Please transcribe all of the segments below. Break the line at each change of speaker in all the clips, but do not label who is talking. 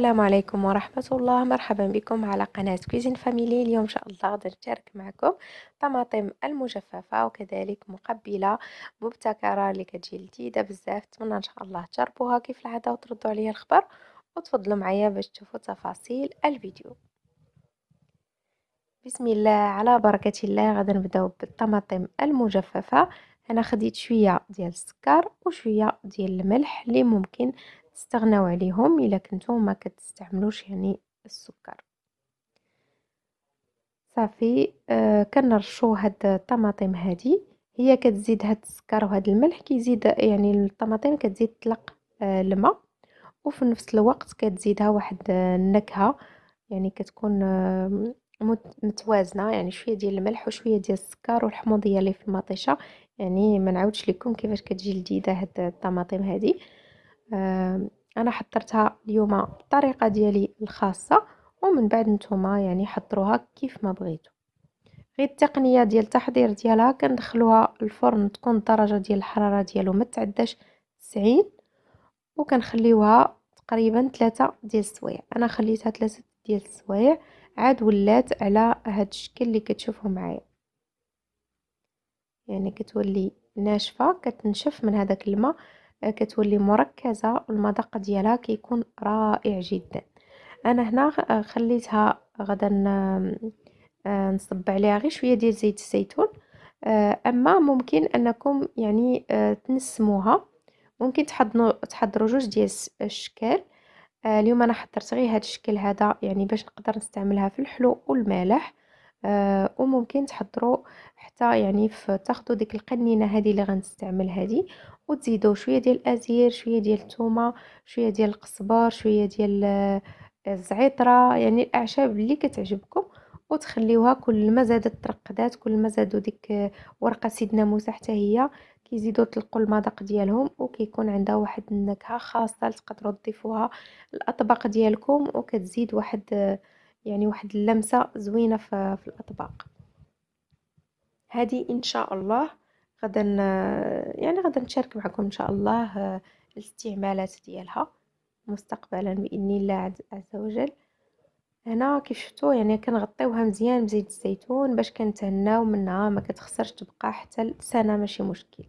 السلام عليكم ورحمة الله مرحبا بكم على قناة كويزين فاميلي اليوم إن شاء الله غادي نشارك معكم طماطم المجففة وكذلك مقبلة مبتكرة اللي كتجي لذيذة بزاف نتمنى إن شاء الله تجربوها كيف العادة وتردوا عليا الخبر وتفضلوا معايا باش تشوفوا تفاصيل الفيديو بسم الله على بركة الله غادي نبداو بالطماطم المجففة انا خديت شويه ديال السكر وشويه ديال الملح اللي ممكن تستغناو عليهم الا كنتو ما كتستعملوش يعني السكر صافي آه كنرشو هاد الطماطم هادي هي كتزيد هاد السكر وهاد الملح كيزيد يعني الطماطم كتزيد تطلق آه الماء وفي نفس الوقت كتزيدها واحد آه، النكهه يعني كتكون آه متوازنه يعني شويه ديال الملح وشويه ديال السكر والحموضيه اللي في المطيشه يعني ما نعاودش لكم كيفاش كتجي لذيذه هاد الطماطم هذه انا حضرتها اليوم بالطريقه ديالي الخاصه ومن بعد نتوما يعني حضروها كيف ما بغيتو غير التقنيه ديال التحضير ديالها كندخلوها الفرن تكون الدرجه ديال الحراره ديالو ما تعداش 90 وكنخليوها تقريبا 3 ديال السوايع انا خليتها 3 ديال السوايع عاد ولات على هذا الشكل اللي كتشوفوا معايا يعني كتولي ناشفه كتنشف من هذاك الماء كتولي مركزة والمذاق ديالها كيكون رائع جدا انا هنا خليتها غدا نصب عليها غير شويه ديال زيت الزيتون آه، اما ممكن انكم يعني آه، تنسموها ممكن تحضنوا تحضروا جوج ديال الشكل آه، اليوم انا حضرت غير هذا الشكل هذا يعني باش نقدر نستعملها في الحلو والمالح آه وممكن تحضروا حتى يعني تاخذوا ديك القنينه هذه اللي غنستعمل هذه وتزيدوا شويه ديال الازير شويه ديال الثومه شويه ديال القزبر شويه ديال آه، الزعتره يعني الاعشاب اللي كتعجبكم وتخليوها كل ما زادت ترقدات كل ما زادوا ديك آه، ورقه سيدنا موسى حتى هي كيزيدوا تلقوا المذاق ديالهم وكيكون عندها واحد النكهه خاصه تقدروا تضيفوها الاطباق ديالكم وكتزيد واحد آه، يعني واحد اللمسه زوينه في, في الاطباق هذه ان شاء الله غدا يعني غدا نشارك معكم ان شاء الله آه، الاستعمالات ديالها مستقبلا باذن الله عز وجل هنا كيف شفتوا يعني كنغطيوها مزيان بزيت الزيتون باش كنتهناو منها ما كتخسرش تبقى حتى سنه ماشي مشكل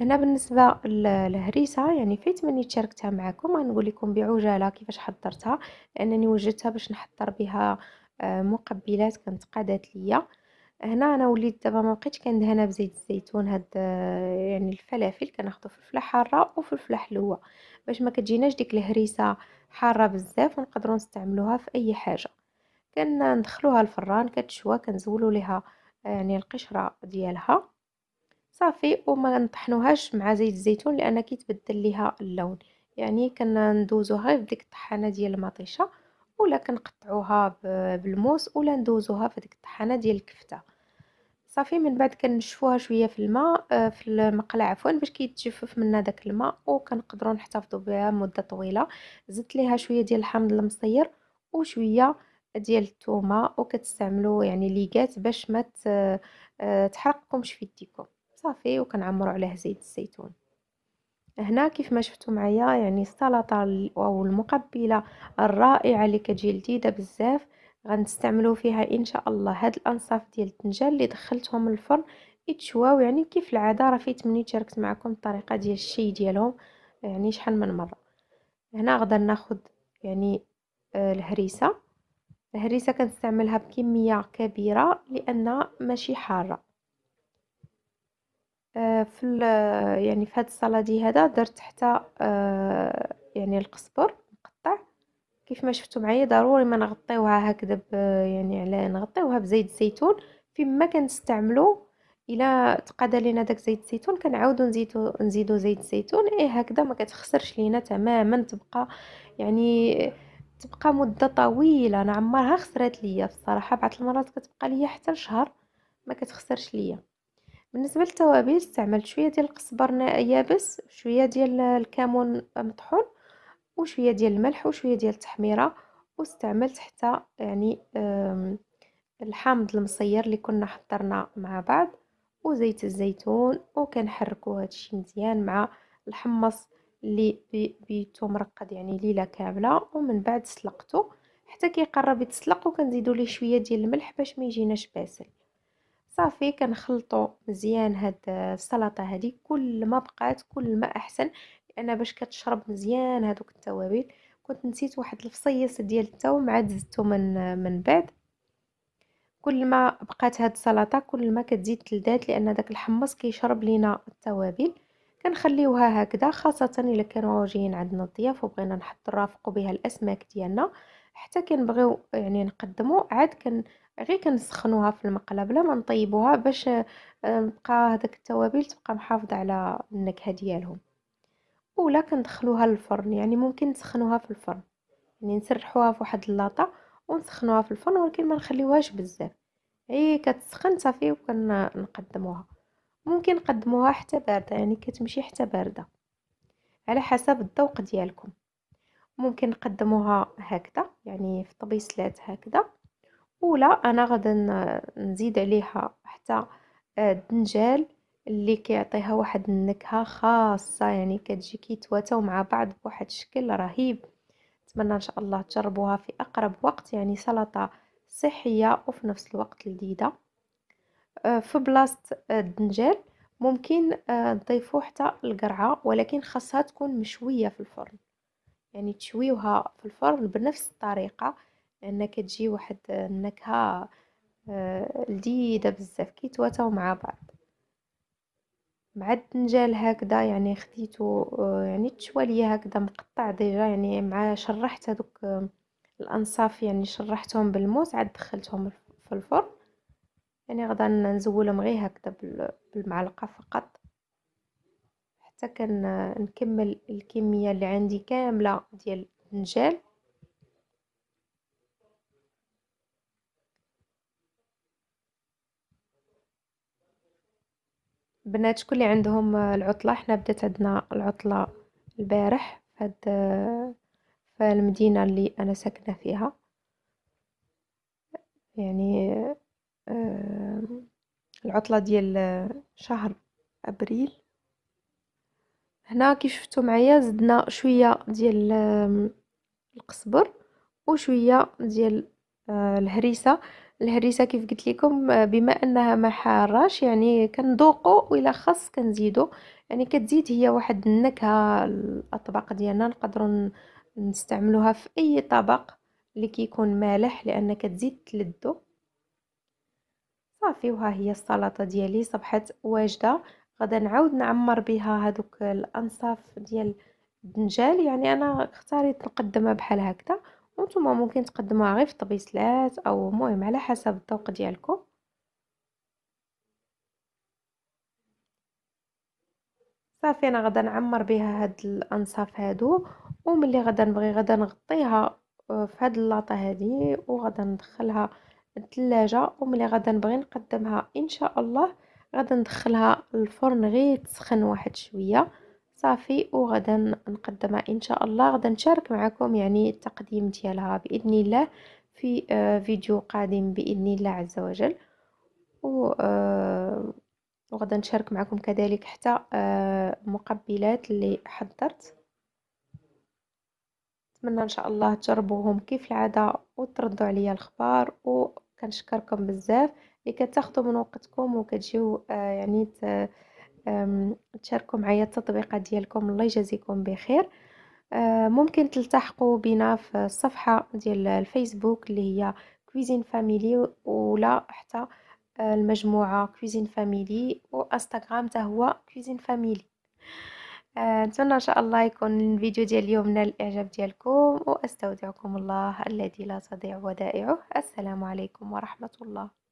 هنا بالنسبه للهريسه يعني فيت مني تشاركتها معكم غنقول لكم بعجاله كيفاش حضرتها لانني وجدتها باش نحضر بها آه، مقبلات كانت قادات ليا هنا انا وليت دابا ما بقيتش كندهنها بزيت الزيتون هاد آه، يعني الفلافل كناخذ فلفله حاره وفلفله حلوه باش ما كتجيناش ديك الهريسه حاره بزاف ونقدروا نستعملوها في اي حاجه كندخلوها الفران كتشوى كنزولوا ليها آه، يعني القشره ديالها صافي وما نطحنوهاش مع زيت الزيتون لان كيتبدل ليها اللون يعني ندوزوها غير في ديك الطحانه ديال المطيشه ولا كنقطعوها بالموس ولا ندوزوها في ديك الطحانه ديال الكفته صافي من بعد كنشفوها شويه في الماء آه، في المقله عفوا باش كيتجفف منها داك الماء وكنقدروا نحتفظوا بها مده طويله زدت ليها شويه ديال الحامض المصير وشويه ديال الثومه وكتستعملوا يعني ليغات باش ما آه، تحرقكمش في يديكم صافي وكنعمروا عليه زيت الزيتون هنا كيف ما شفتوا معايا يعني السلطه او المقبله الرائعه اللي كتجي لذيذه بزاف غنستعملوا فيها ان شاء الله هاد الانصاف ديال التنجان اللي دخلتهم الفرن يتشواو يعني كيف العاده راه مني شاركت معكم الطريقه ديال الشي ديالهم يعني شحال من مره هنا غدا ناخد يعني آه الهريسه الهريسه كنستعملها بكميه كبيره لان ماشي حاره آه، في يعني في هذا السلادي هذا درت حتى آه، يعني القزبر مقطع كيف ما شفتوا معايا ضروري ما نغطيوها هكذا يعني على نغطيوها بزيت الزيتون فيما كنستعملو الا تقاد لينا داك زيت الزيتون كنعاودو نزيدو نزيدو زيت الزيتون اي هكذا ما كتخسرش لينا تماما تبقى يعني تبقى مده طويله انا عمرها خسرات ليا الصراحه بعض المرات كتبقى ليا حتى شهر ما كتخسرش ليا بالنسبه للتوابل استعملت شويه ديال القزبر يابس شويه ديال الكمون مطحون وشويه ديال الملح وشويه ديال التحميره واستعملت حتى يعني الحامض المصير اللي كنا حضرنا مع بعض وزيت الزيتون وكنحركوا هادشي مزيان مع الحمص اللي بيتو مرقد يعني ليله كامله ومن بعد سلقته حتى كيقرب يتسلق وكنزيدوا ليه شويه ديال الملح باش ما يجيناش باسل صافي كنخلطو مزيان هاد السلطه هادي كل ما بقات كل ما احسن لان باش كتشرب مزيان هادوك التوابل كنت نسيت واحد الفصيص ديال الثوم عاد زدته من من بعد كل ما بقات هاد السلطه كل ما كتزيد تلدات لان داك الحمص كيشرب لينا التوابل كنخليوها هكذا خاصه الا كانوا جايين عندنا الضياف وبغينا نحط نرافقوا بها الاسماك ديالنا حتى كنبغيو يعني نقدمو عاد كن غير كنسخنوها في المقله بلا ما نطيبوها باش تبقى آه، هذاك التوابل تبقى محافظه على النكهه ديالهم ولا كندخلوها للفرن يعني ممكن نسخنوها في الفرن يعني نسرحوها في واحد اللاطه ونسخنوها في الفرن ولكن ما نخليوهاش بزاف هي كتسخن صافي وكنقدموها ممكن نقدموها حتى بارده يعني كتمشي حتى بارده على حسب الذوق ديالكم ممكن نقدموها هكذا يعني في طبيسلات هكذا ولا انا غادي نزيد عليها حتى آه، الدنجال اللي كيعطيها واحد النكهه خاصه يعني كتجي كيتواتاو مع بعض بواحد الشكل رهيب نتمنى ان شاء الله تجربوها في اقرب وقت يعني سلطه صحيه وفي نفس الوقت لذيذه آه، في بلاصه آه، الدنجال ممكن نضيفو حتى القرعه ولكن خاصها تكون مشويه في الفرن يعني تشويوها في الفرن بنفس الطريقه لان كتجي واحد النكهه آه، لذيذه بزاف كيتواتاو مع بعض مع الدنجال هكذا يعني خديته آه، يعني تشوى ليا هكذا مقطع ديجا يعني مع شرحت هذوك آه، الانصاف يعني شرحتهم بالموس عاد دخلتهم في الفرن يعني غدا نزولهم غير هكذا بالمعلقه فقط كن نكمل الكميه اللي عندي كامله ديال النجال بنات شكون اللي عندهم العطله حنا بدات عندنا العطله البارح فهاد في المدينه اللي انا ساكنه فيها يعني آه، العطله ديال شهر ابريل هنا كي شفتوا معايا زدنا شويه ديال القزبر وشويه ديال آه، الهريسه الهريسه كيف قلت لكم آه، بما انها ما حاراش يعني كندوقو والا خاص كنزيدو يعني كتزيد هي واحد النكهه الاطباق ديالنا نقدروا نستعملوها في اي طبق اللي كيكون مالح لان كتزيد تلذو صافي وها هي السلطه ديالي صبحت واجده غادا نعاود نعمر بها هذوك الانصاف ديال الدنجال يعني انا اختاريت نقدمها بحال هكذا وانتم ممكن تقدموها غير في طبيسلات او مهم على حسب الذوق ديالكم صافي انا غادا نعمر بها هاد الانصاف هادو وملي غادا نبغي غادا نغطيها آه، في هاد اللاطه هادي وغدا ندخلها الثلاجه وملي غادا نبغي نقدمها ان شاء الله غادا ندخلها الفرن غير تسخن واحد شويه صافي وغدا نقدمها ان شاء الله غدا نشارك معكم يعني التقديم ديالها باذن الله في آه، فيديو قادم باذن الله عز وجل و آه، وغدا نشارك معكم كذلك حتى آه، مقبلات اللي حضرت نتمنى ان شاء الله تجربوهم كيف العاده وتردوا عليا الخبار وكنشكركم بزاف اللي كتاخذوا من وقتكم وكتجيو آه، يعني تشاركوا معايا التطبيقات ديالكم الله يجازيكم بخير آه، ممكن تلتحقوا بنا في الصفحه ديال الفيسبوك اللي هي كويزين فاميلي ولا حتى آه، المجموعه كويزين فاميلي وانستغرام حتى هو كويزين فاميلي نتمنى ان شاء الله يكون الفيديو ديال اليوم نال الاعجاب ديالكم واستودعكم الله الذي لا تضيع ودائعه السلام عليكم ورحمه الله